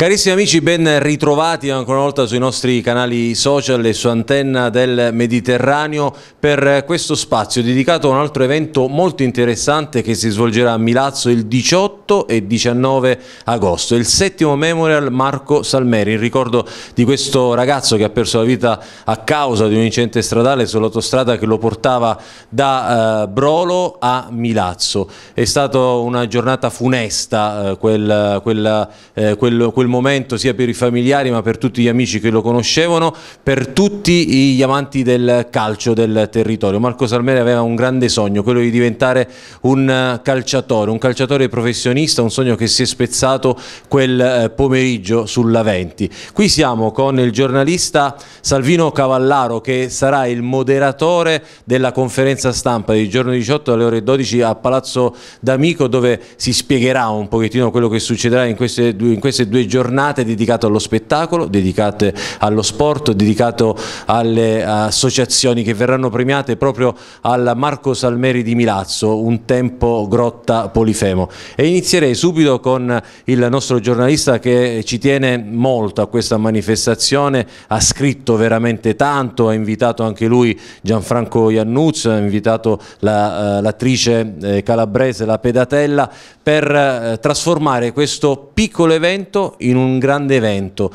Carissimi amici, ben ritrovati ancora una volta sui nostri canali social e su Antenna del Mediterraneo per questo spazio dedicato a un altro evento molto interessante che si svolgerà a Milazzo il 18 e 19 agosto, il settimo Memorial Marco Salmeri, in ricordo di questo ragazzo che ha perso la vita a causa di un incidente stradale sull'autostrada che lo portava da eh, Brolo a Milazzo. È stata una giornata funesta eh, quel, quella, eh, quel, quel momento sia per i familiari ma per tutti gli amici che lo conoscevano, per tutti gli amanti del calcio del territorio. Marco Salmeri aveva un grande sogno, quello di diventare un eh, calciatore, un calciatore professionista, un sogno che si è spezzato quel eh, pomeriggio sulla 20. Qui siamo con il giornalista Salvino Cavallaro che sarà il moderatore della conferenza stampa di giorno 18 alle ore 12 a Palazzo D'Amico dove si spiegherà un pochettino quello che succederà in queste due, in queste due giorni giornate dedicate allo spettacolo, dedicate allo sport, dedicato alle associazioni che verranno premiate proprio al Marco Salmeri di Milazzo, un tempo grotta Polifemo. E inizierei subito con il nostro giornalista che ci tiene molto a questa manifestazione, ha scritto veramente tanto, ha invitato anche lui Gianfranco Iannuz, ha invitato eh, l'attrice la, eh, calabrese, la Pedatella, per eh, trasformare questo piccolo evento in un grande evento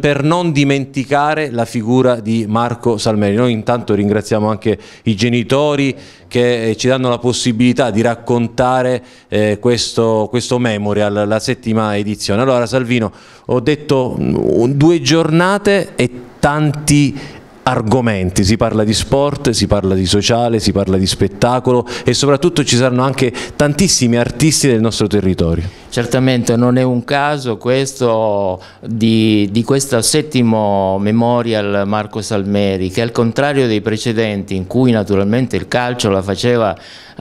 per non dimenticare la figura di Marco Salmeri. Noi intanto ringraziamo anche i genitori che eh, ci danno la possibilità di raccontare eh, questo, questo, memorial, la settima edizione. Allora Salvino, ho detto mm, due giornate e tanti argomenti, si parla di sport, si parla di sociale, si parla di spettacolo e soprattutto ci saranno anche tantissimi artisti del nostro territorio. Certamente non è un caso questo di, di questo settimo Memorial Marco Salmeri che al contrario dei precedenti in cui naturalmente il calcio la faceva uh,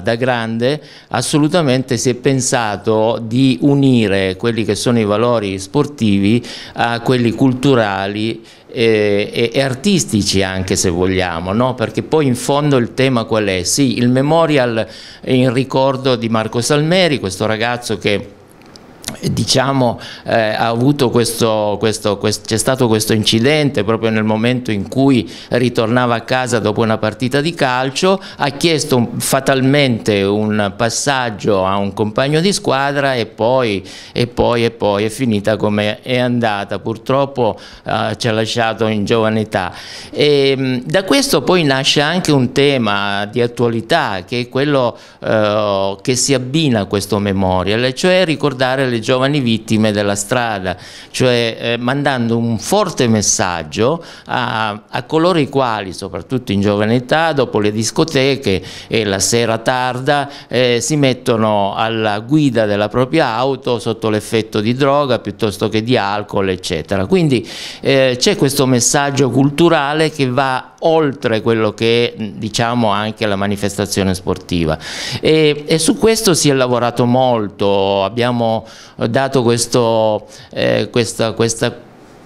da grande assolutamente si è pensato di unire quelli che sono i valori sportivi a quelli culturali e, e, artistici anche se vogliamo, no? perché poi in fondo il tema qual è? Sì, il memorial in ricordo di Marco Salmeri, questo ragazzo che diciamo, eh, c'è stato questo incidente proprio nel momento in cui ritornava a casa dopo una partita di calcio, ha chiesto fatalmente un passaggio a un compagno di squadra e poi, e poi, e poi è finita come è andata, purtroppo eh, ci ha lasciato in giovane età. E, ehm, da questo poi nasce anche un tema di attualità che è quello eh, che si abbina a questo memorial, cioè ricordare le giovani vittime della strada, cioè eh, mandando un forte messaggio a, a, coloro i quali, soprattutto in giovane età, dopo le discoteche e la sera tarda, eh, si mettono alla guida della propria auto sotto l'effetto di droga piuttosto che di alcol, eccetera. Quindi eh, c'è questo messaggio culturale che va oltre quello che è diciamo, anche la manifestazione sportiva e, e su questo si è lavorato molto, abbiamo dato questo, eh, questa, questa,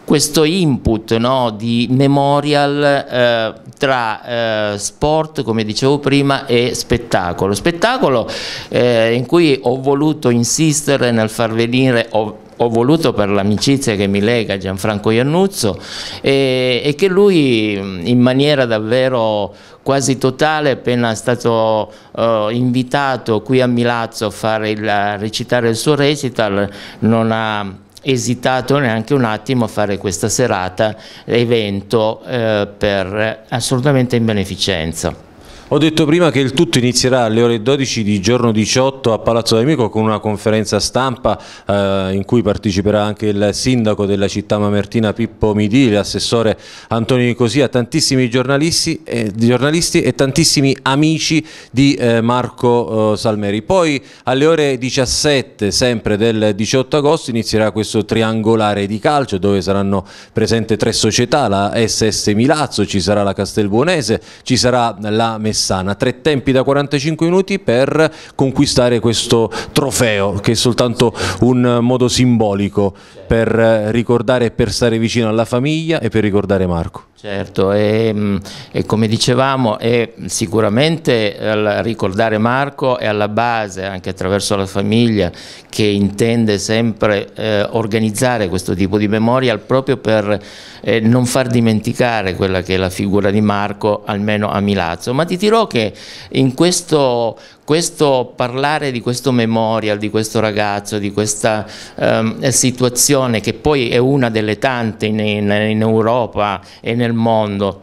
questo input no, di memorial eh, tra eh, sport, come dicevo prima, e spettacolo. Spettacolo eh, in cui ho voluto insistere nel far venire... Ho, ho voluto per l'amicizia che mi lega Gianfranco Iannuzzo e, e, che lui in maniera davvero quasi totale appena stato eh, invitato qui a Milazzo a, fare il, a recitare il suo recital non ha esitato neanche un attimo a fare questa serata evento eh, per assolutamente in beneficenza. Ho detto prima che il tutto inizierà alle ore 12 di giorno 18 a Palazzo d'Amico con una conferenza stampa eh, in cui parteciperà anche il sindaco della città mamertina Pippo Midì, l'assessore Antonio Nicosia, tantissimi giornalisti, eh, giornalisti, e tantissimi amici di eh, Marco eh, Salmeri. Poi alle ore 17 sempre del 18 agosto inizierà questo triangolare di calcio dove saranno presenti tre società, la SS Milazzo, ci sarà la Castelbuonese, ci sarà la Messina Messana, tre tempi da 45 minuti per conquistare questo trofeo che è soltanto un modo simbolico per ricordare e per stare vicino alla famiglia e per ricordare Marco. Certo, e, mm, e, come dicevamo, è sicuramente ricordare Marco è alla base, anche attraverso la famiglia, che intende sempre eh, organizzare questo tipo di memorial proprio per eh, non far dimenticare quella che è la figura di Marco, almeno a Milazzo. Ma ti dirò che in questo questo parlare di questo memorial, di questo ragazzo, di questa eh, situazione che poi è una delle tante in, in, in Europa e nel mondo,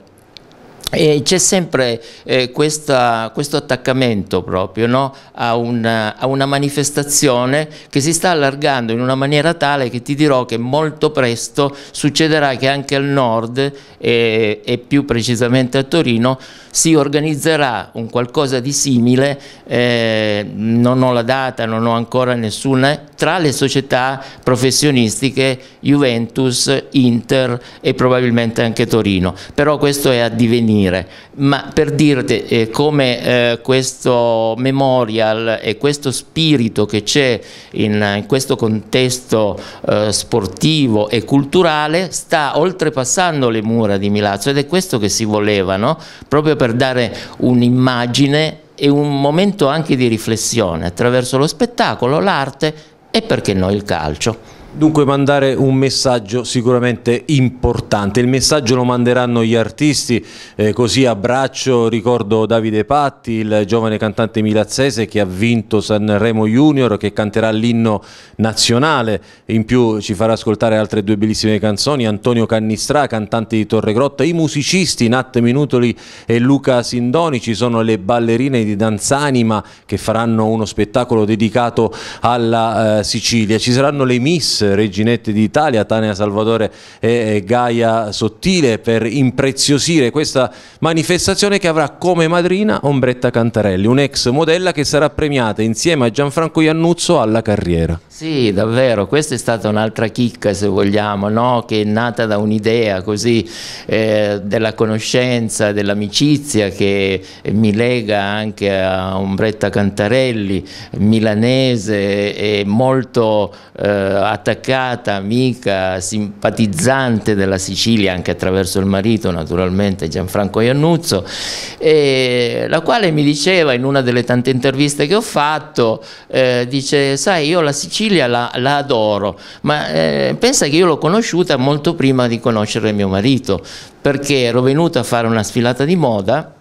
c'è sempre eh, questa, questo attaccamento proprio no? a, una, a, una, manifestazione che si sta allargando in una maniera tale che ti dirò che molto presto succederà che anche al nord eh, e, più precisamente a Torino si organizzerà un qualcosa di simile, eh, non ho la data, non ho ancora nessuna, tra le società professionistiche Juventus, Inter e probabilmente anche Torino, però questo è a divenire finire, ma per dirti eh, come eh, questo memorial e questo spirito che c'è in, in, questo contesto eh, sportivo e culturale sta oltrepassando le mura di Milazzo ed è questo che si voleva, no? proprio per dare un'immagine e un momento anche di riflessione attraverso lo spettacolo, l'arte e perché no il calcio. Dunque mandare un messaggio sicuramente importante, il messaggio lo manderanno gli artisti, eh, così a braccio ricordo Davide Patti, il giovane cantante milazzese che ha vinto Sanremo Junior, che canterà l'inno nazionale, in più ci farà ascoltare altre due bellissime canzoni, Antonio Cannistrà, cantante di Torre Grotta, i musicisti Nat Minutoli e Luca Sindoni, ci sono le ballerine di Danzanima che faranno uno spettacolo dedicato alla eh, Sicilia, ci saranno le miss reginette d'Italia, Tania Salvatore e Gaia Sottile, per impreziosire questa manifestazione che avrà come madrina Ombretta Cantarelli, un'ex modella che sarà premiata insieme a Gianfranco Iannuzzo alla carriera. Sì, davvero, questa è stata un'altra chicca se vogliamo, no? che è nata da un'idea così eh, della conoscenza, dell'amicizia che mi lega anche a Ombretta Cantarelli, milanese e molto eh, attaccata attaccata, amica, simpatizzante della Sicilia anche attraverso il marito naturalmente Gianfranco Iannuzzo, la quale mi diceva in una delle tante interviste che ho fatto, eh, dice sai io la Sicilia la, la adoro, ma eh, pensa che io l'ho conosciuta molto prima di conoscere mio marito, perché ero venuta a fare una sfilata di moda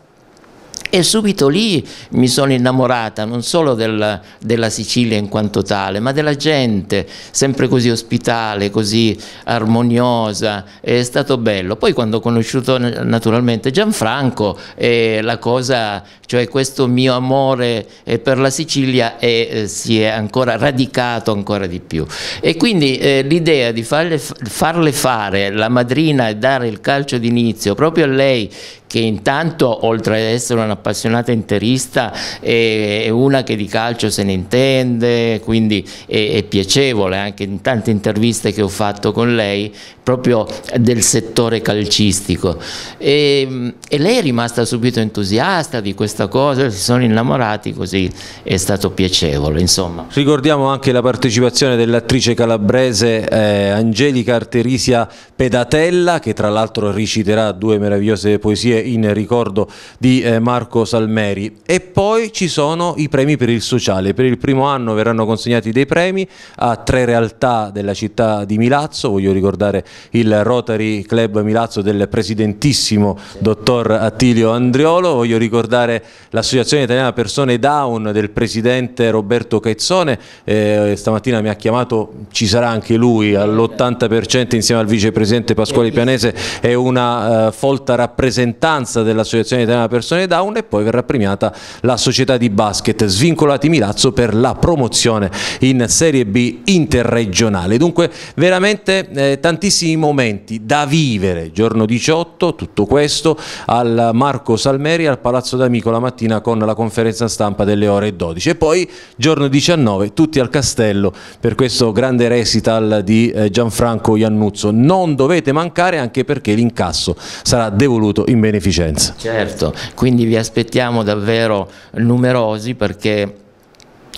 e subito lì mi sono innamorata non solo del, della Sicilia in quanto tale, ma della gente, sempre così ospitale, così armoniosa, è stato bello. Poi quando ho conosciuto naturalmente Gianfranco, eh, la cosa, cioè questo mio amore eh, per la Sicilia è, eh, si è ancora radicato ancora di più. E quindi eh, l'idea di farle, farle fare la madrina e dare il calcio d'inizio proprio a lei che intanto oltre ad essere un'appassionata interista è una che di calcio se ne intende, quindi è, è, piacevole anche in tante interviste che ho fatto con lei proprio del settore calcistico e, e lei è rimasta subito entusiasta di questa cosa, si sono innamorati così è stato piacevole insomma. Ricordiamo anche la partecipazione dell'attrice calabrese eh, Angelica Arterisia Pedatella che tra l'altro reciterà due meravigliose poesie in ricordo di eh, Marco Salmeri. E poi ci sono i premi per il sociale. Per il primo anno verranno consegnati dei premi a tre realtà della città di Milazzo. Voglio ricordare il Rotary Club Milazzo del presidentissimo dottor Attilio Andriolo. Voglio ricordare l'Associazione Italiana Persone Down del presidente Roberto Caizzone. Eh, stamattina mi ha chiamato, ci sarà anche lui all'80% insieme al vicepresidente Pasquale Pianese. È una eh, folta rappresentante l'importanza dell'Associazione Italiana Persone Down e poi verrà premiata la società di basket Svincolati Milazzo per la promozione in Serie B interregionale. Dunque veramente eh, tantissimi momenti da vivere, giorno 18, tutto questo al Marco Salmeri al Palazzo d'Amico la mattina con la conferenza stampa delle ore 12 e poi giorno 19 tutti al castello per questo grande recital di eh, Gianfranco Iannuzzo. Non dovete mancare anche perché l'incasso sarà devoluto in beneficenza beneficenza. Certo, quindi vi aspettiamo davvero numerosi perché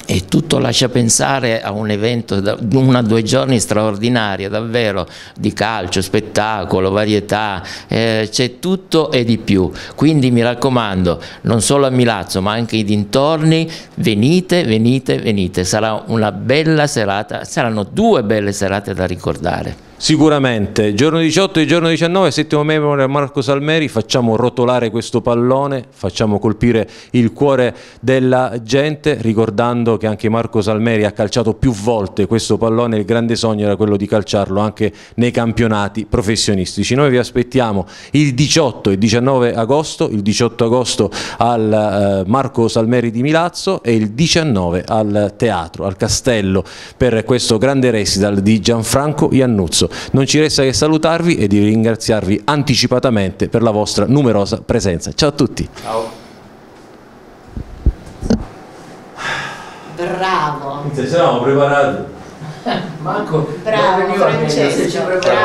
e tutto lascia pensare a un evento, una o due giorni straordinaria davvero di calcio, spettacolo, varietà, eh, c'è tutto e di più, quindi mi raccomando non solo a Milazzo ma anche ai dintorni venite, venite, venite, sarà una bella serata, saranno due belle serate da ricordare. Sicuramente, giorno 18 e giorno 19, settimo memoria a Marco Salmeri, facciamo rotolare questo pallone, facciamo colpire il cuore della gente, ricordando che anche Marco Salmeri ha calciato più volte questo pallone, il grande sogno era quello di calciarlo anche nei campionati professionistici. Noi vi aspettiamo il 18 e 19 agosto, il 18 agosto al eh, Marco Salmeri di Milazzo e il 19 al teatro, al castello, per questo grande recital di Gianfranco Iannuzzo scorso. Non ci resta che salutarvi e di ringraziarvi anticipatamente per la vostra numerosa presenza. Ciao a tutti. Ciao. Bravo. Ci siamo preparati. Marco, Bravo, Francesco.